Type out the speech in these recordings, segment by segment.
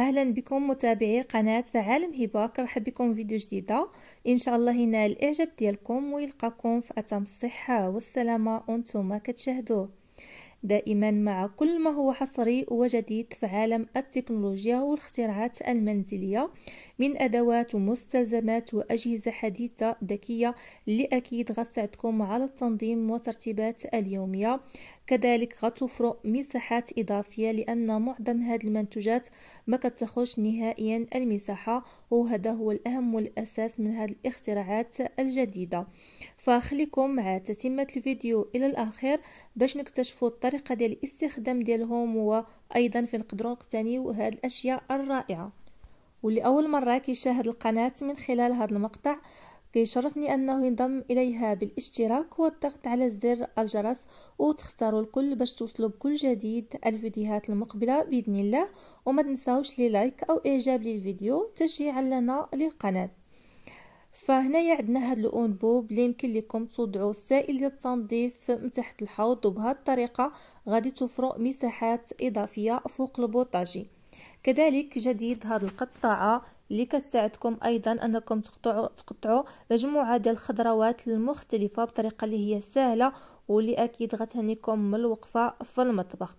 اهلا بكم متابعي قناه عالم هباك رحب بكم فيديو جديده ان شاء الله ينال الاعجاب ديالكم ويلقاكم في اتم الصحه والسلامه وانتم كتشاهدوه دائما مع كل ما هو حصري وجديد في عالم التكنولوجيا والاختراعات المنزليه من أدوات ومستلزمات وأجهزة حديثة ذكية اللي أكيد غتساعدكم على التنظيم وترتيبات اليومية كذلك غتوفروا مساحات إضافية لأن معظم هذه المنتوجات ما كتخش نهائيا المساحة وهذا هو الأهم والأساس من هذه الاختراعات الجديدة فخليكم مع تتمة الفيديو إلى الأخير باش نكتشفوا الطريقة ديال الاستخدام ديالهم وأيضا في نقدروا نقتنيو هذه الأشياء الرائعة واللي أول مرة كيشاهد القناة من خلال هذا المقطع كيشرفني أنه ينضم إليها بالاشتراك والضغط على زر الجرس وتختاروا الكل باش توصلوا بكل جديد الفيديوهات المقبلة بإذن الله وما تنساوش لي لايك أو إعجاب للفيديو تشجيعا لنا للقناة فهنايا عندنا هاد الانبوب اللي يمكن لكم توضعوا السائل للتنظيف من تحت الحوض وبهذه الطريقه غادي توفروا مساحات اضافيه فوق البوطاجي كذلك جديد هذه القطاعة اللي كتساعدكم ايضا انكم تقطعوا تقطعوا مجموعه ديال الخضروات المختلفه بطريقه اللي هي سهله واللي اكيد غتهنيكم من الوقفه في المطبخ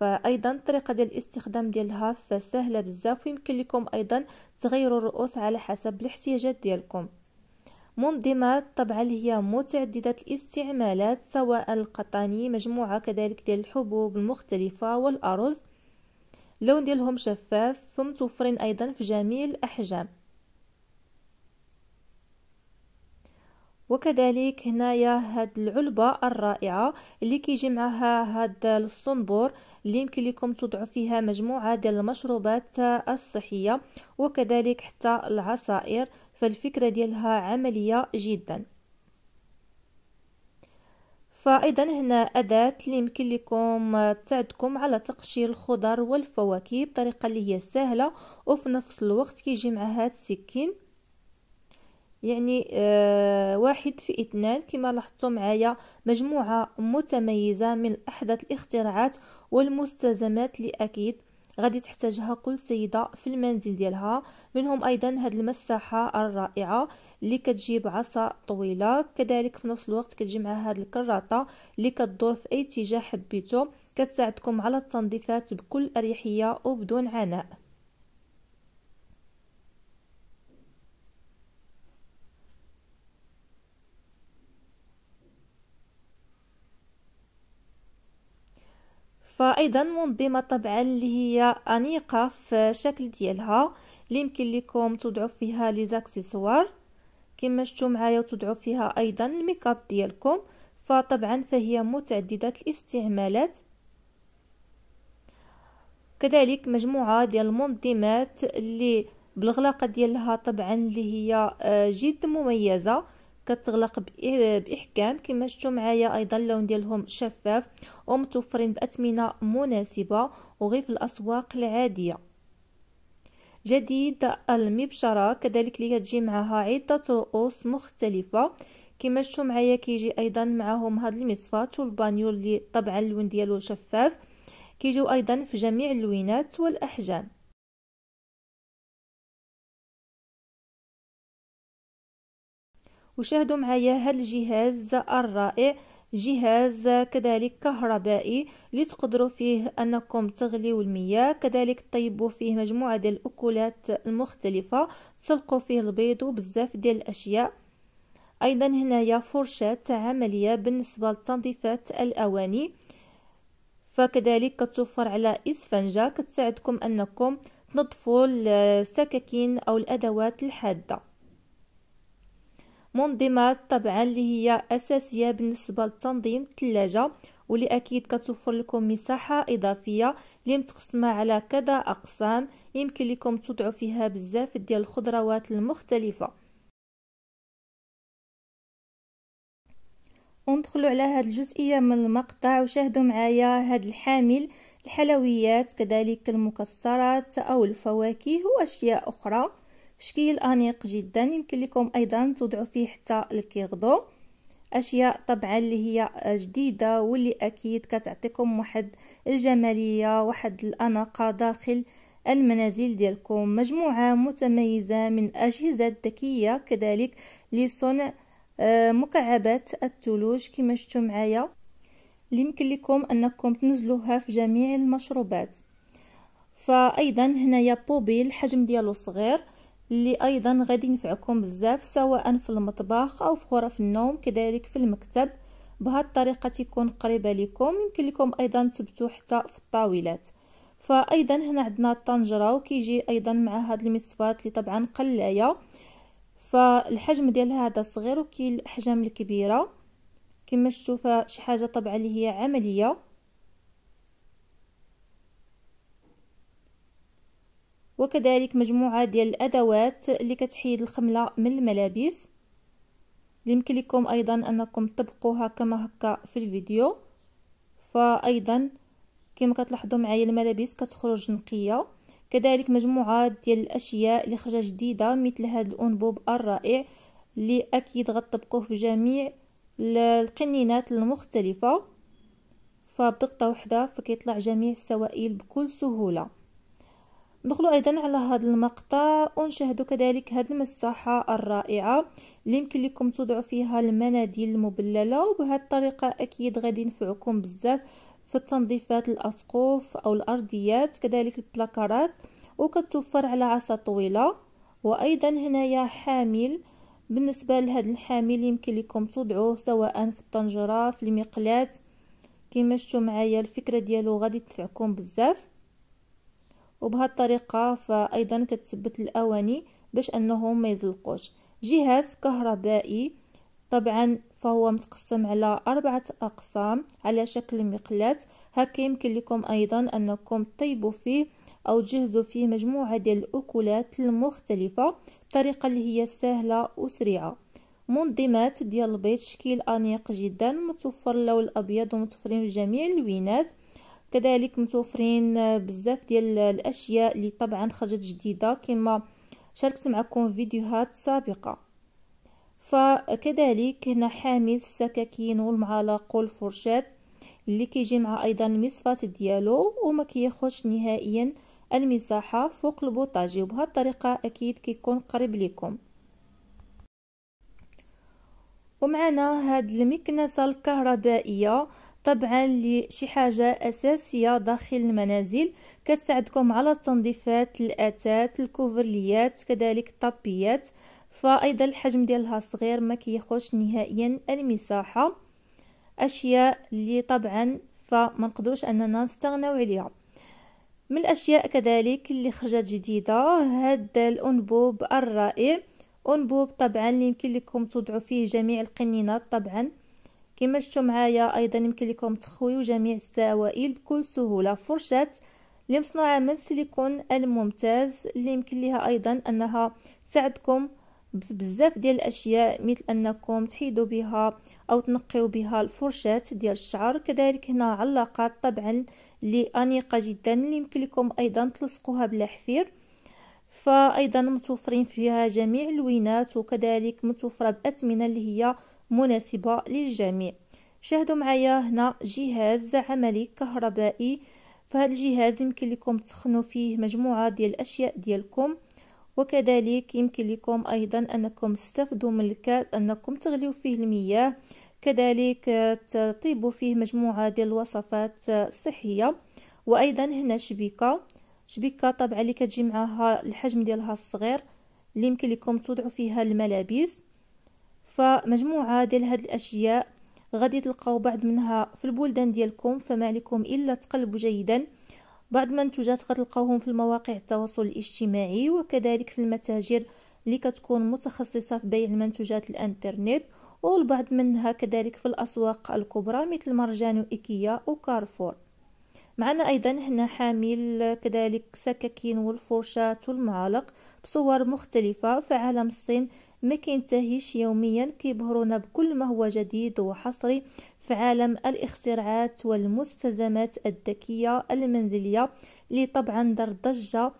فايضا الطريقه ديال الاستخدام ديالها فسهله بزاف ويمكن لكم ايضا تغيروا الرؤوس على حسب الاحتياجات ديالكم منظمات طبعا اللي هي متعدده الاستعمالات سواء القطاني مجموعه كذلك ديال الحبوب المختلفه والارز اللون ديالهم شفاف فمتوفرين ايضا في جميع الاحجام وكذلك هنايا هاد العلبة الرائعة اللي كيجي معها هاد الصنبور اللي يمكن لكم توضعوا فيها مجموعة ديال المشروبات الصحية وكذلك حتى العصائر فالفكرة ديالها عملية جدا فايضا هنا اداه اللي يمكن لكم آه، تساعدكم على تقشير الخضر والفواكه بطريقه اللي هي سهله وفي نفس الوقت كيجي مع هاد السكين يعني آه واحد في اثنان كما لاحظتوا معايا مجموعه متميزه من احدث الاختراعات والمستلزمات اللي اكيد غادي تحتاجها كل سيده في المنزل ديالها منهم ايضا هاد المساحه الرائعه اللي كتجيب عصا طويله كذلك في نفس الوقت كتجي معها هاد الكراطه اللي كتدور في اي اتجاه حبيتو كتساعدكم على التنظيفات بكل اريحيه وبدون عناء فايضا منظمه طبعا اللي هي انيقه في الشكل ديالها اللي يمكن لكم تضعوا فيها لي زاكسيسوار كما شفتوا معايا وتضعوا فيها ايضا الميك اب ديالكم فطبعا فهي متعدده الاستعمالات كذلك مجموعه ديال المنظمات اللي بالغلاقه ديالها طبعا اللي هي آه، جد مميزه كتغلق باحكام كما شفتوا معايا ايضا اللون ديالهم شفاف ومتوفرين باثمنه مناسبه وغير في الاسواق العاديه جديد المبشره كذلك اللي كتجي معها عده رؤوس مختلفه كما شفتوا معايا كيجي ايضا معاهم هاد المصفات والبانيول اللي طبعا اللون ديالو شفاف كيجيو ايضا في جميع اللوينات والاحجام وشاهدوا معايا هذا الجهاز الرائع جهاز كذلك كهربائي اللي تقدروا فيه انكم تغليو المياه كذلك تطيبوا فيه مجموعه ديال الاكلات المختلفه تسلقوا فيه البيض وبزاف ديال الاشياء ايضا هنايا فرشاه عمليه بالنسبه لتنظيفات الاواني فكذلك كتوفر على اسفنجه كتساعدكم انكم تنظفوا السكاكين او الادوات الحاده منظمات طبعا اللي هي أساسية بالنسبة لتنظيم الثلاجة واللي أكيد كتوفر لكم مساحة إضافية اللي متقسمة على كذا أقسام يمكن لكم تضعوا فيها بزاف ديال الخضروات المختلفة وندخلوا على هاد الجزئية من المقطع وشاهدوا معايا هاد الحامل الحلويات كذلك المكسرات أو الفواكه وأشياء أخرى شكل أنيق جدا يمكن لكم أيضا توضعوا فيه حتى الكيغدو أشياء طبعا اللي هي جديدة واللي أكيد كتعطيكم واحد الجمالية واحد الأناقة داخل المنازل ديالكم مجموعة متميزة من أجهزة ذكية كذلك لصنع آه، مكعبات الثلوج كما شفتوا معايا اللي يمكن لكم انكم تنزلوها في جميع المشروبات فايضا هنايا بوبيل الحجم ديالو صغير اللي ايضا غادي ينفعكم بزاف سواء في المطبخ او في غرف النوم كذلك في المكتب بهذه الطريقه تكون قريبه لكم يمكن لكم ايضا تبتو حتى في الطاولات فايضا هنا عندنا الطنجره وكيجي ايضا مع هاد المصفات اللي طبعا قلايه فالحجم ديال هذا صغير وكاين الاحجام الكبيره كما شفتوا فشي حاجه طبعا اللي هي عمليه وكذلك مجموعة ديال الأدوات اللي كتحيد الخملة من الملابس يمكن لكم أيضا أنكم تطبقوها كما هكا في الفيديو فأيضا كما كتلاحظوا معايا الملابس كتخرج نقيه كذلك مجموعه ديال الاشياء اللي خرجه جديده مثل هذا الانبوب الرائع اللي اكيد غتطبقوه في جميع القنينات المختلفه فبضغطه وحده فكيطلع جميع السوائل بكل سهوله ندخلوا ايضا على هذا المقطع ونشاهدوا كذلك هذه المساحه الرائعه اللي يمكن لكم توضعوا فيها المناديل المبلله وبهذه الطريقه اكيد غادي ينفعكم بزاف في تنظيفات الاسقف او الارضيات كذلك البلاكارات وكتوفر على عصا طويله وايضا هنايا حامل بالنسبه لهذا الحامل يمكن لكم توضعوه سواء في الطنجره في المقلاه كما شفتوا معايا الفكره ديالو غادي تنفعكم بزاف الطريقه فأيضا كتثبت الأواني باش أنهم ما يزلقوش جهاز كهربائي طبعا فهو متقسم على أربعة أقسام على شكل مقلات هكا يمكن لكم أيضا أنكم تطيبوا فيه أو تجهزوا فيه مجموعة ديال الأكلات المختلفة بطريقة اللي هي سهلة وسريعة منظمات ديال البيض شكل أنيق جدا متوفر اللون الأبيض ومتوفرين في جميع اللوينات كذلك متوفرين بزاف ديال الاشياء اللي طبعا خرجت جديده كما شاركت معكم فيديوهات سابقه فكذلك هنا حامل السكاكين والمعالق والفرشات اللي كيجي مع ايضا المصفات ديالو وما كياخذش نهائيا المساحه فوق البوطاجي وبهذه الطريقه اكيد كيكون قريب لكم ومعنا هاد المكنسه الكهربائيه طبعا لشي حاجة أساسية داخل المنازل كتساعدكم على التنظيفات الأتات الكوفرليات كذلك الطابيات فأيضا الحجم ديالها صغير ما كيخوش نهائيا المساحة أشياء اللي طبعا فما نقدروش أننا نستغناو عليها من الأشياء كذلك اللي خرجت جديدة هذا الأنبوب الرائع أنبوب طبعا اللي يمكن لكم توضعوا فيه جميع القنينات طبعا كما شفتوا معايا ايضا يمكن لكم تخويو جميع السوائل بكل سهوله فرشاه اللي مصنوعه من السيليكون الممتاز اللي يمكن لها ايضا انها تساعدكم بزاف ديال الاشياء مثل انكم تحيدوا بها او تنقيو بها الفرشات ديال الشعر كذلك هنا علاقات طبعا انيقه جدا اللي يمكن لكم ايضا تلصقوها بالحفير فايضا متوفرين فيها جميع اللوينات وكذلك متوفره باثمنه اللي هي مناسبة للجميع شاهدوا معايا هنا جهاز عملي كهربائي فهاد الجهاز يمكن لكم تسخنوا فيه مجموعة ديال الأشياء ديالكم وكذلك يمكن لكم أيضا أنكم تستفدوا من الكاس أنكم تغليو فيه المياه كذلك تطيبوا فيه مجموعة ديال الوصفات الصحية وأيضا هنا شبيكة شبيكة طبعا اللي كتجي معها الحجم ديالها الصغير اللي يمكن لكم توضعوا فيها الملابس فمجموعة ديال هاد الأشياء غادي تلقاو بعض منها في البلدان ديالكم فما عليكم إلا تقلبوا جيدا بعض المنتوجات غتلقاوهم في المواقع التواصل الاجتماعي وكذلك في المتاجر اللي كتكون متخصصة في بيع المنتوجات الانترنت والبعض منها كذلك في الأسواق الكبرى مثل مرجان وإيكيا وكارفور معنا أيضا هنا حامل كذلك سكاكين والفرشات والمعالق بصور مختلفة فعالم الصين ما كينتهيش يوميا كيبهرونا بكل ما هو جديد وحصري في عالم الاختراعات والمستلزمات الذكية المنزلية اللي طبعا دار ضجة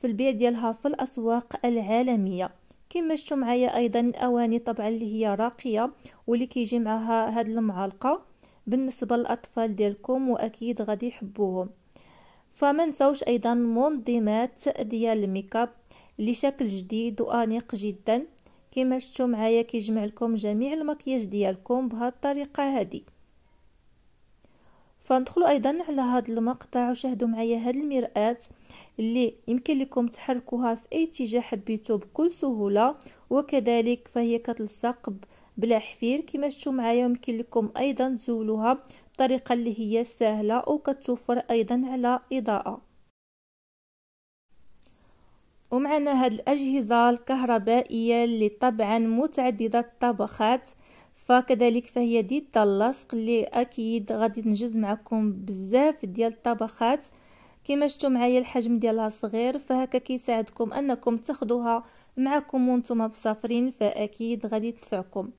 في البيع ديالها في الأسواق العالمية كما شفتوا معايا أيضا الأواني طبعا اللي هي راقية واللي كيجي معها هاد المعلقة بالنسبة للأطفال ديالكم وأكيد غادي يحبوهم فما نساوش أيضا منظمات ديال الميكاب لشكل جديد وأنيق جدا كما شفتوا معايا كيجمع لكم جميع المكياج ديالكم بهاد الطريقه هذه فندخلوا ايضا على هذا المقطع وشاهدوا معايا هاد المرآة اللي يمكن لكم تحركوها في اي اتجاه حبيتو بكل سهوله وكذلك فهي كتلصق بلا حفير كما شفتوا معايا يمكن لكم ايضا تزولوها بطريقه اللي هي سهله وكتوفر ايضا على اضاءه ومعنا هاد الأجهزة الكهربائية اللي طبعا متعددة الطبخات فكذلك فهي دي اللصق اللي اكيد غادي نجز معكم بزاف ديال الطبخات كما شفتوا معايا الحجم ديالها صغير فهكا كيساعدكم انكم تاخدوها معكم وانتم بسافرين فاكيد غادي تدفعكم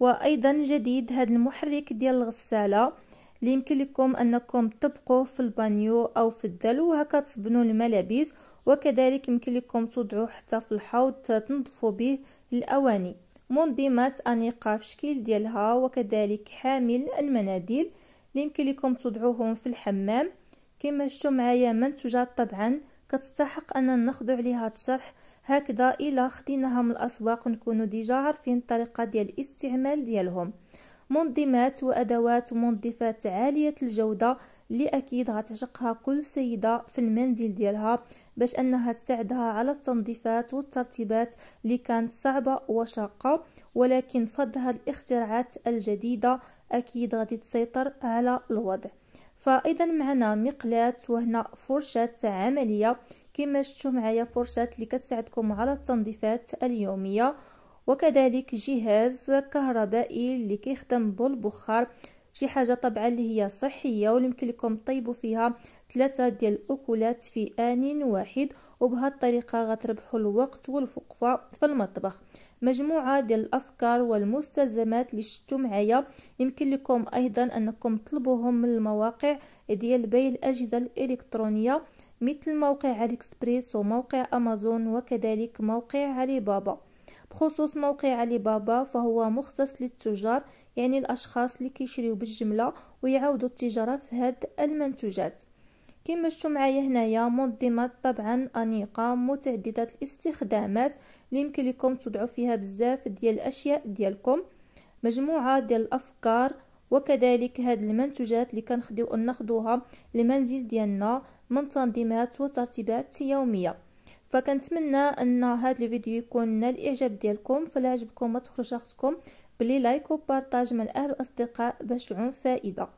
وايضا جديد هاد المحرك ديال الغساله اللي يمكن لكم انكم تطبقوه في البانيو او في الدلو وهكا تصبنوا الملابس وكذلك يمكن لكم توضعوه حتى في الحوض تنظفوا به الاواني منظمات انيقه في شكل ديالها وكذلك حامل المناديل اللي يمكن لكم توضعوهم في الحمام كما شفتوا معايا منتوجات طبعا كتستحق اننا ناخذ عليها الشرح هكذا الى خديناها من الاسواق نكونوا ديجا عارفين الطريقه ديال الاستعمال ديالهم منظمات وادوات ومنظفات عاليه الجوده اللي اكيد غتعشقها كل سيده في المنزل ديالها باش انها تساعدها على التنظيفات والترتيبات اللي كانت صعبه وشاقه ولكن بفضل هذه الاختراعات الجديده اكيد غادي تسيطر على الوضع فاذا معنا مقلاة وهنا فرشاة عملية كما شفتوا معايا فرشاة اللي كتساعدكم على التنظيفات اليومية وكذلك جهاز كهربائي اللي كيخدم بالبخار شي حاجه طبعا اللي هي صحيه ويمكن لكم طيبوا فيها ثلاثه ديال الاكلات في ان واحد وبهذه الطريقه غتربحوا الوقت والفقفه في المطبخ مجموعه ديال الافكار والمستلزمات اللي شفتوا معايا يمكن لكم ايضا انكم تطلبوهم من المواقع ديال بيع الاجهزه الالكترونيه مثل موقع علي اكسبريس وموقع امازون وكذلك موقع علي بابا بخصوص موقع علي بابا فهو مختص للتجار يعني الأشخاص اللي كيشريو بالجملة ويعاودوا التجارة في هاد المنتوجات كما شفتوا معايا هنايا منظمات طبعا أنيقة متعددة الاستخدامات اللي يمكن لكم تضعوا فيها بزاف ديال الأشياء ديالكم مجموعة ديال الأفكار وكذلك هاد المنتوجات اللي كنخديو ناخدوها للمنزل ديالنا من تنظيمات وترتيبات يوميه فكنتمنى ان هاد الفيديو يكون نال الاعجاب ديالكم فلا عجبكم ما تخرجوا اختكم بلي لايك وبارطاج مع الاهل والاصدقاء باش تعون فائده